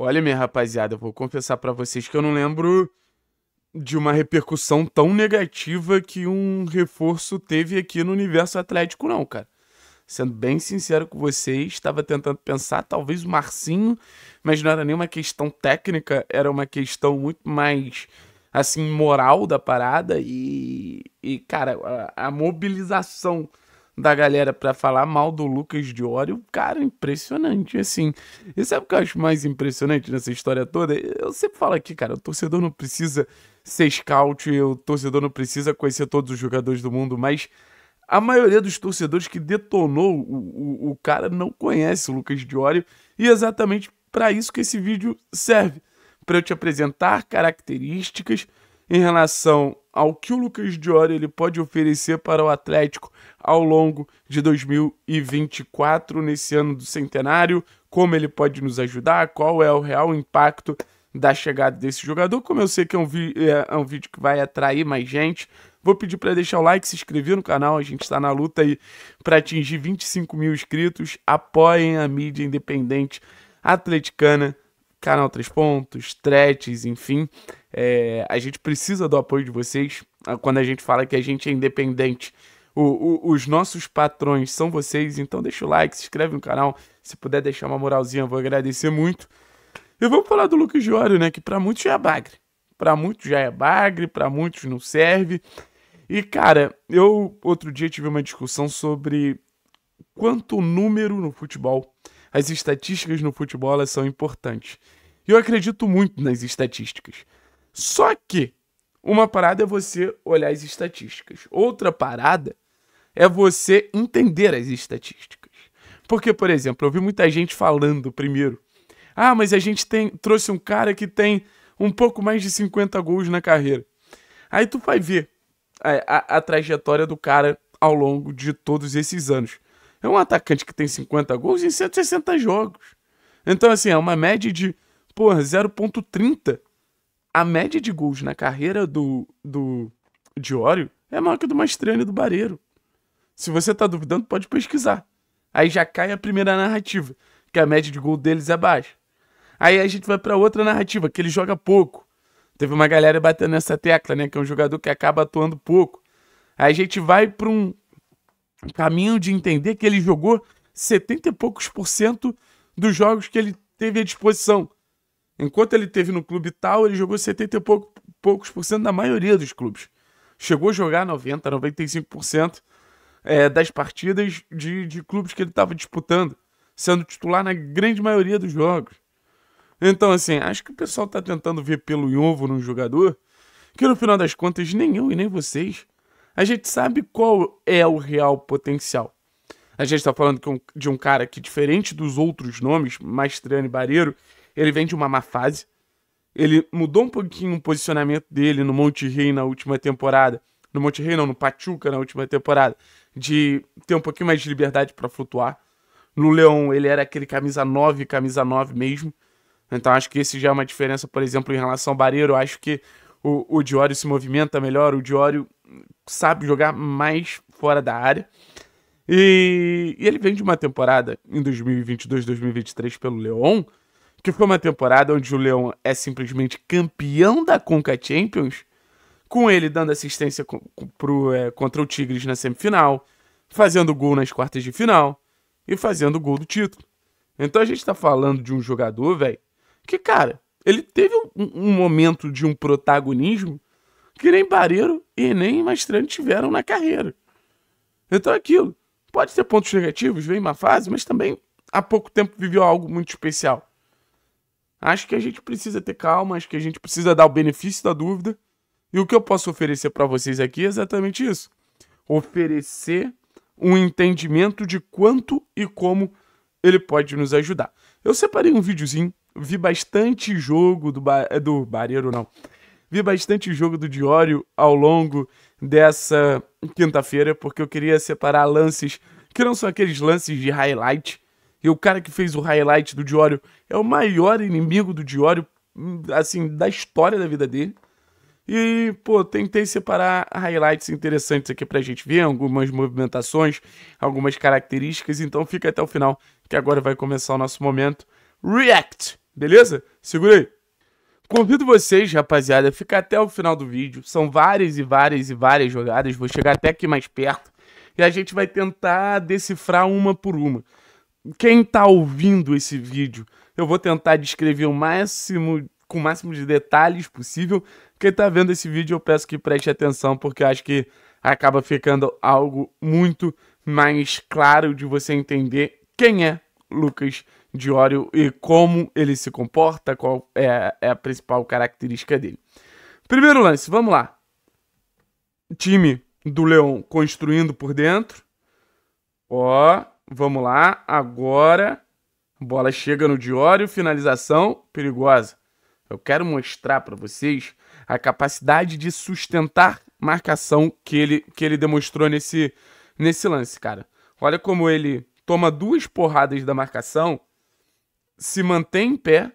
Olha, minha rapaziada, eu vou confessar para vocês que eu não lembro de uma repercussão tão negativa que um reforço teve aqui no universo atlético, não, cara. Sendo bem sincero com vocês, estava tentando pensar, talvez o Marcinho, mas não era nenhuma questão técnica, era uma questão muito mais, assim, moral da parada e, e cara, a, a mobilização da galera para falar mal do Lucas Diório, cara, impressionante, assim. E sabe o que eu acho mais impressionante nessa história toda? Eu sempre falo aqui, cara, o torcedor não precisa ser scout, o torcedor não precisa conhecer todos os jogadores do mundo, mas a maioria dos torcedores que detonou o, o, o cara não conhece o Lucas Diório, e é exatamente para isso que esse vídeo serve, para eu te apresentar características em relação ao que o Lucas Diori ele pode oferecer para o Atlético ao longo de 2024, nesse ano do centenário, como ele pode nos ajudar, qual é o real impacto da chegada desse jogador. Como eu sei que é um, é, é um vídeo que vai atrair mais gente, vou pedir para deixar o like, se inscrever no canal. A gente está na luta aí para atingir 25 mil inscritos. Apoiem a mídia independente atleticana, canal Três Pontos, Tretes, enfim. É, a gente precisa do apoio de vocês. Ah, quando a gente fala que a gente é independente, o, o, os nossos patrões são vocês. Então deixa o like, se inscreve no canal. Se puder deixar uma moralzinha, vou agradecer muito. E vamos falar do Lucas Jório, né? Que para muitos já é bagre. Para muitos já é bagre, para muitos não serve. E cara, eu outro dia tive uma discussão sobre quanto número no futebol, as estatísticas no futebol elas são importantes. E eu acredito muito nas estatísticas. Só que uma parada é você olhar as estatísticas, outra parada é você entender as estatísticas. Porque, por exemplo, eu vi muita gente falando primeiro: ah, mas a gente tem, trouxe um cara que tem um pouco mais de 50 gols na carreira. Aí tu vai ver a, a, a trajetória do cara ao longo de todos esses anos. É um atacante que tem 50 gols em 160 jogos. Então, assim, é uma média de, porra, 0,30 a média de gols na carreira do, do Diório é maior que a do Mastriani e do Bareiro. Se você tá duvidando, pode pesquisar. Aí já cai a primeira narrativa, que a média de gol deles é baixa. Aí a gente vai para outra narrativa, que ele joga pouco. Teve uma galera batendo nessa tecla, né? Que é um jogador que acaba atuando pouco. Aí a gente vai para um caminho de entender que ele jogou 70 e poucos por cento dos jogos que ele teve à disposição. Enquanto ele teve no clube tal, ele jogou 70 e pouco, poucos por cento na maioria dos clubes. Chegou a jogar 90, 95% é, das partidas de, de clubes que ele estava disputando, sendo titular na grande maioria dos jogos. Então, assim, acho que o pessoal está tentando ver pelo ovo num jogador, que no final das contas, nem eu e nem vocês, a gente sabe qual é o real potencial. A gente está falando de um cara que, diferente dos outros nomes, Maestriano e Barreiro, ele vem de uma má fase. Ele mudou um pouquinho o posicionamento dele no Monte Rei na última temporada. No Monte Rei, não, no Pachuca na última temporada. De ter um pouquinho mais de liberdade para flutuar. No Leão, ele era aquele camisa 9, camisa 9 mesmo. Então acho que esse já é uma diferença, por exemplo, em relação ao Barreiro. Acho que o, o Diório se movimenta melhor, o Diório sabe jogar mais fora da área. E, e ele vem de uma temporada em 2022, 2023 pelo Leão, que foi uma temporada onde o Leão é simplesmente campeão da Conca Champions, com ele dando assistência com, com, pro, é, contra o Tigres na semifinal, fazendo gol nas quartas de final e fazendo gol do título. Então a gente tá falando de um jogador, velho, que, cara, ele teve um, um, momento de um protagonismo que nem Barreiro e nem Mastrani tiveram na carreira. Então é aquilo. Pode ter pontos negativos, vem uma fase, mas também há pouco tempo viveu algo muito especial. Acho que a gente precisa ter calma, acho que a gente precisa dar o benefício da dúvida. E o que eu posso oferecer para vocês aqui é exatamente isso: oferecer um entendimento de quanto e como ele pode nos ajudar. Eu separei um videozinho, vi bastante jogo do, ba eh, do Barreiro, não. Vi bastante jogo do Diório ao longo dessa quinta-feira, porque eu queria separar lances que não são aqueles lances de highlight, e o cara que fez o highlight do Diório é o maior inimigo do Diório, assim, da história da vida dele. E, pô, tentei separar highlights interessantes aqui pra gente ver, algumas movimentações, algumas características. Então fica até o final, que agora vai começar o nosso momento React, beleza? Segura aí. Convido vocês, rapaziada, a ficar até o final do vídeo. São várias e várias e várias jogadas. Vou chegar até aqui mais perto. E a gente vai tentar decifrar uma por uma quem tá ouvindo esse vídeo, eu vou tentar descrever o máximo, com o máximo de detalhes possível. Quem tá vendo esse vídeo, eu peço que preste atenção, porque eu acho que acaba ficando algo muito mais claro de você entender quem é Lucas Diório e como ele se comporta, qual é, é a principal característica dele. Primeiro lance, vamos lá. Time do Leão construindo por dentro. Ó, Vamos lá, agora. Bola chega no Diório, finalização perigosa. Eu quero mostrar para vocês a capacidade de sustentar marcação que ele, que ele demonstrou nesse, nesse lance, cara. Olha como ele toma duas porradas da marcação, se mantém em pé,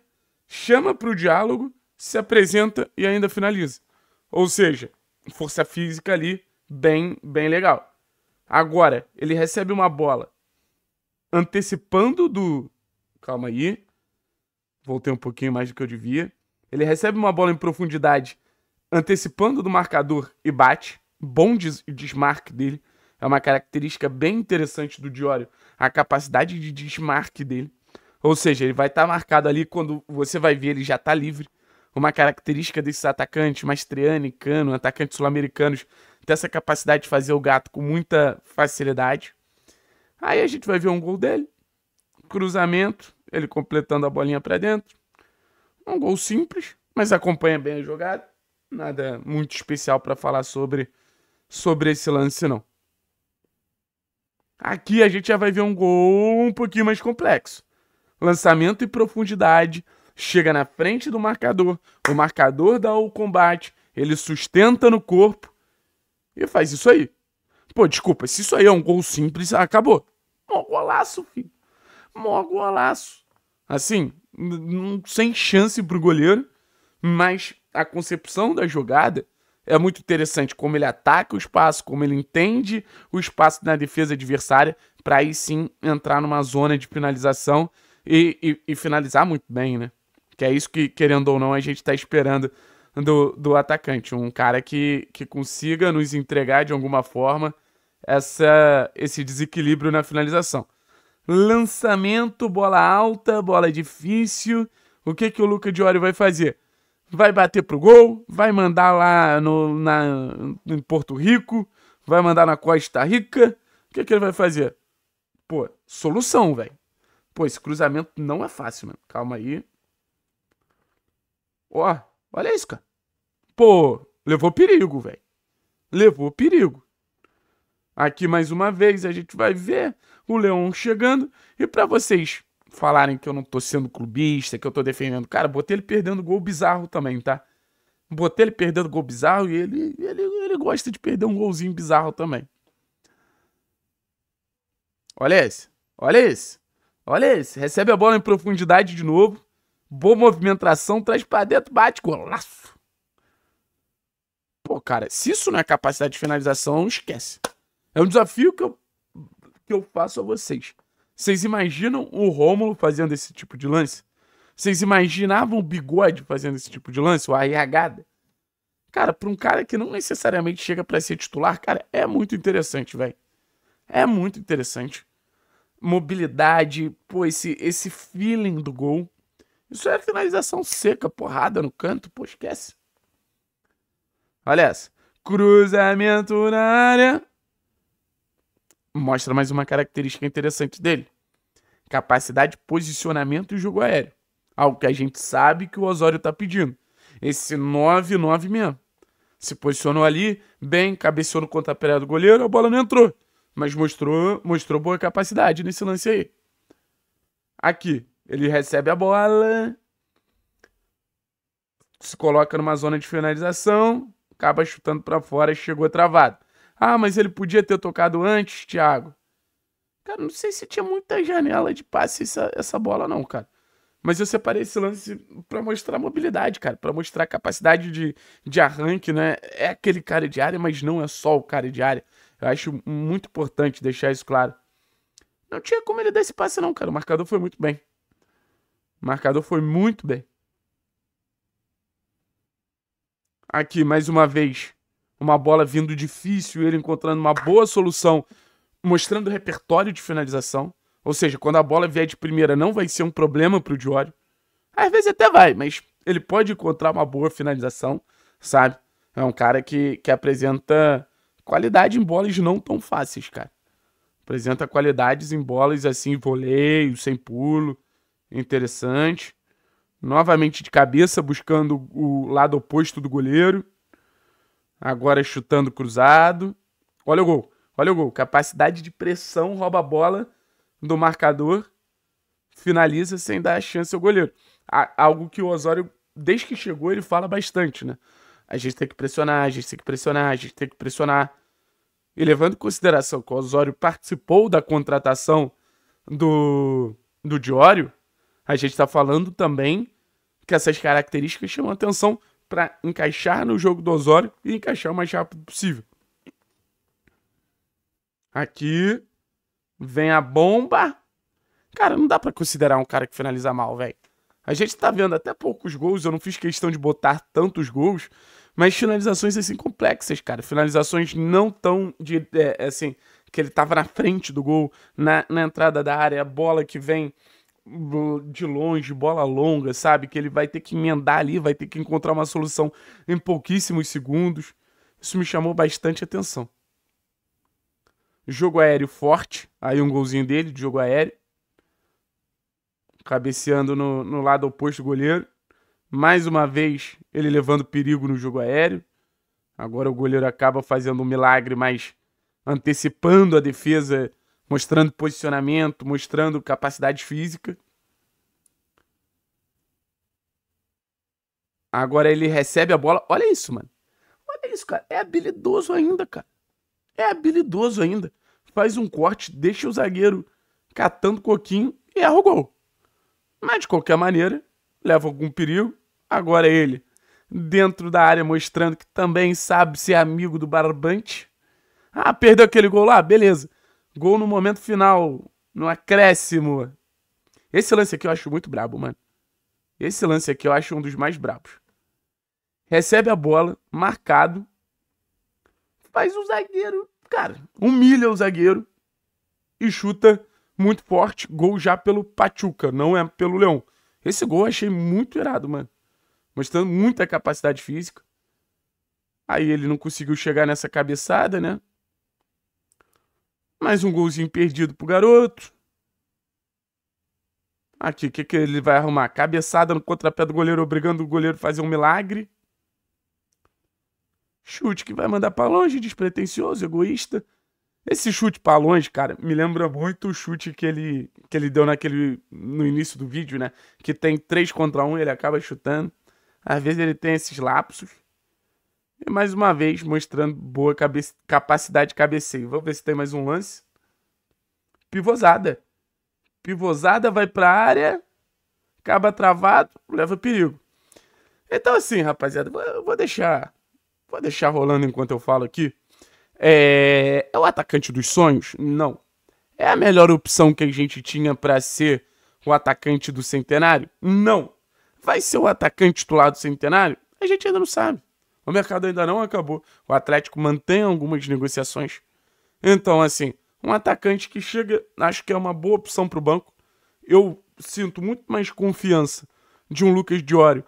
chama para o diálogo, se apresenta e ainda finaliza. Ou seja, força física ali bem, bem legal. Agora, ele recebe uma bola antecipando do. Calma aí. Voltei um pouquinho mais do que eu devia. Ele recebe uma bola em profundidade, antecipando do marcador e bate. Bom des desmarque dele. É uma característica bem interessante do Diório, a capacidade de desmarque dele. Ou seja, ele vai estar tá marcado ali quando você vai ver, ele já está livre. Uma característica desses atacantes, Mastriani, Cano, atacantes sul-americanos, ter essa capacidade de fazer o gato com muita facilidade. Aí a gente vai ver um gol dele, cruzamento, ele completando a bolinha para dentro. Um gol simples, mas acompanha bem a jogada. Nada muito especial para falar sobre sobre esse lance não. Aqui a gente já vai ver um gol um pouquinho mais complexo. Lançamento e profundidade, chega na frente do marcador, o marcador dá o combate, ele sustenta no corpo e faz isso aí. Pô, desculpa, se isso aí é um gol simples, acabou. Mó golaço, filho. Mó golaço. Assim, sem chance pro goleiro, mas a concepção da jogada é muito interessante como ele ataca o espaço, como ele entende o espaço na defesa adversária, para aí sim entrar numa zona de finalização e, e, e, finalizar muito bem, né? Que é isso que, querendo ou não, a gente está esperando do, do atacante. Um cara que, que consiga nos entregar de alguma forma essa, esse desequilíbrio na finalização. Lançamento, bola alta, bola difícil. O que, que o Luca Diori vai fazer? Vai bater pro gol, vai mandar lá no, na, em Porto Rico, vai mandar na Costa Rica. O que, que ele vai fazer? Pô, solução, velho. Pô, esse cruzamento não é fácil, mano. Calma aí. Ó, olha isso, cara. Pô, levou perigo, velho. Levou perigo. Aqui mais uma vez a gente vai ver o Leão chegando. E para vocês falarem que eu não tô sendo clubista, que eu tô defendendo, cara, botei ele perdendo gol bizarro também, tá? Botei ele perdendo gol bizarro e ele, ele, ele gosta de perder um golzinho bizarro também. Olha esse, olha esse, olha esse. Recebe a bola em profundidade de novo. Boa movimentação, traz pra dentro, bate, golaço. Pô, cara, se isso não é capacidade de finalização, esquece. É um desafio que eu, que eu faço a vocês. Vocês imaginam o Rômulo fazendo esse tipo de lance? Vocês imaginavam o Bigode fazendo esse tipo de lance? O Arriagada? Cara, para um cara que não necessariamente chega para ser titular, cara, é muito interessante, velho. É muito interessante. Mobilidade, pô, esse, esse feeling do gol. Isso é finalização seca, porrada no canto, pô, esquece. Olha essa. Cruzamento na área mostra mais uma característica interessante dele: capacidade de posicionamento e jogo aéreo. Algo que a gente sabe que o Osório está pedindo. Esse 9-9 mesmo. Se posicionou ali, bem, cabeceou no pontapé do goleiro, a bola não entrou. Mas mostrou, mostrou boa capacidade nesse lance aí. Aqui, ele recebe a bola, se coloca numa zona de finalização, acaba chutando para fora e chegou travado. Ah, mas ele podia ter tocado antes, Thiago. Cara, não sei se tinha muita janela de passe essa, essa bola, não, cara. Mas eu separei esse lance para mostrar mobilidade, cara, para mostrar capacidade de, de arranque, né? É aquele cara de área, mas não é só o cara de área. Eu acho muito importante deixar isso claro. Não tinha como ele dar esse passe, não, cara. O marcador foi muito bem. O marcador foi muito bem. Aqui, mais uma vez uma bola vindo difícil, ele encontrando uma boa solução, mostrando o repertório de finalização. Ou seja, quando a bola vier de primeira, não vai ser um problema para o Diório. Às vezes até vai, mas ele pode encontrar uma boa finalização, sabe? É um cara que, que apresenta qualidade em bolas não tão fáceis, cara. Apresenta qualidades em bolas assim, voleio, sem pulo, interessante. Novamente de cabeça, buscando o lado oposto do goleiro. Agora chutando cruzado. Olha o gol. Olha o gol. Capacidade de pressão, rouba a bola do marcador. Finaliza sem dar a chance ao goleiro. Algo que o Osório, desde que chegou, ele fala bastante, né? A gente tem que pressionar, a gente tem que pressionar, a gente tem que pressionar. E levando em consideração que o Osório participou da contratação do, do Diório, a gente está falando também que essas características chamam atenção para encaixar no jogo do Osório e encaixar o mais rápido possível. Aqui vem a bomba. Cara, não dá para considerar um cara que finaliza mal, velho. A gente tá vendo até poucos gols, eu não fiz questão de botar tantos gols, mas finalizações assim complexas, cara. Finalizações não tão de é, assim que ele tava na frente do gol, na, na entrada da área, a bola que vem de longe, bola longa, sabe? Que ele vai ter que emendar ali, vai ter que encontrar uma solução em pouquíssimos segundos. Isso me chamou bastante atenção. Jogo aéreo forte, aí um golzinho dele de jogo aéreo. Cabeceando no, no lado oposto do goleiro. Mais uma vez, ele levando perigo no jogo aéreo. Agora o goleiro acaba fazendo um milagre, mas antecipando a defesa mostrando posicionamento, mostrando capacidade física. Agora ele recebe a bola. Olha isso, mano. Olha isso, cara. É habilidoso ainda, cara. É habilidoso ainda. Faz um corte, deixa o zagueiro catando coquinho e erra o gol. Mas de qualquer maneira, leva algum perigo. Agora ele dentro da área mostrando que também sabe ser amigo do barbante. Ah, perdeu aquele gol lá, beleza. Gol no momento final, no acréscimo. Esse lance aqui eu acho muito brabo, mano. Esse lance aqui eu acho um dos mais brabos. Recebe a bola, marcado. Faz o zagueiro, cara, humilha o zagueiro e chuta muito forte. Gol já pelo Pachuca, não é pelo Leão. Esse gol eu achei muito irado, mano. Mostrando muita capacidade física. Aí ele não conseguiu chegar nessa cabeçada, né? Mais um golzinho perdido pro garoto. Aqui, o que, que ele vai arrumar? Cabeçada no contrapé do goleiro, obrigando o goleiro a fazer um milagre. Chute que vai mandar para longe, despretensioso, egoísta. Esse chute para longe, cara, me lembra muito o chute que ele, que ele deu naquele no início do vídeo, né? Que tem três contra um, ele acaba chutando. Às vezes ele tem esses lapsos. E mais uma vez, mostrando boa capacidade de cabeceio. Vamos ver se tem mais um lance. Pivosada. Pivosada, vai pra área, acaba travado, leva perigo. Então, assim, rapaziada, vou deixar. Vou deixar rolando enquanto eu falo aqui. É, é o atacante dos sonhos? Não. É a melhor opção que a gente tinha para ser o atacante do centenário? Não. Vai ser o atacante titular do centenário? A gente ainda não sabe. O mercado ainda não acabou. O Atlético mantém algumas negociações. Então, assim, um atacante que chega, acho que é uma boa opção para o banco. Eu sinto muito mais confiança de um Lucas Diório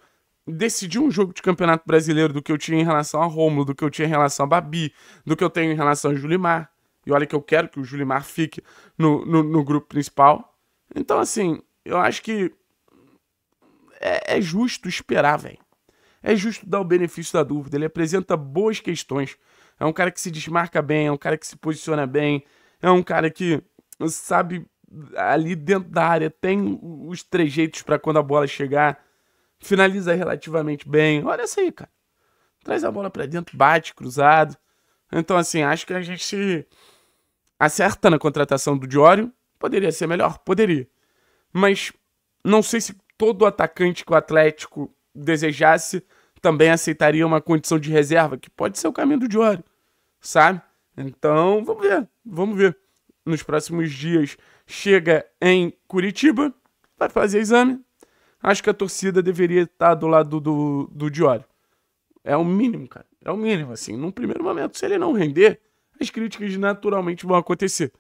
decidir um jogo de campeonato brasileiro do que eu tinha em relação a Romulo, do que eu tinha em relação a Babi, do que eu tenho em relação a Julimar. E olha que eu quero que o Julimar fique no, no, no grupo principal. Então, assim, eu acho que é, é justo esperar, velho é justo dar o benefício da dúvida. Ele apresenta boas questões. É um cara que se desmarca bem, é um cara que se posiciona bem, é um cara que sabe ali dentro da área, tem os trejeitos para quando a bola chegar, finaliza relativamente bem. Olha isso aí, cara. Traz a bola para dentro, bate cruzado. Então, assim, acho que a gente acerta na contratação do Diório. Poderia ser melhor? Poderia. Mas não sei se todo atacante que o Atlético desejasse também aceitaria uma condição de reserva, que pode ser o caminho do Diori, sabe? Então, vamos ver, vamos ver. Nos próximos dias chega em Curitiba, vai fazer exame. Acho que a torcida deveria estar do lado do, do Diori. É o mínimo, cara. É o mínimo, assim. Num primeiro momento, se ele não render, as críticas naturalmente vão acontecer.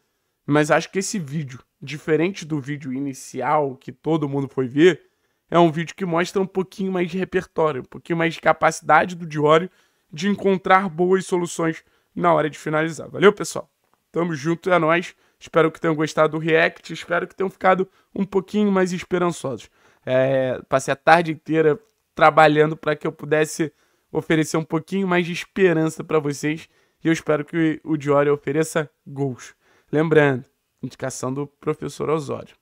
Mas acho que esse vídeo, diferente do vídeo inicial que todo mundo foi ver, é um vídeo que mostra um pouquinho mais de repertório, um pouquinho mais de capacidade do Diório de encontrar boas soluções na hora de finalizar. Valeu, pessoal? Tamo junto, é nóis. Espero que tenham gostado do react, espero que tenham ficado um pouquinho mais esperançosos. É, passei a tarde inteira trabalhando para que eu pudesse oferecer um pouquinho mais de esperança para vocês e eu espero que o Diório ofereça gols. Lembrando, indicação do professor Osório.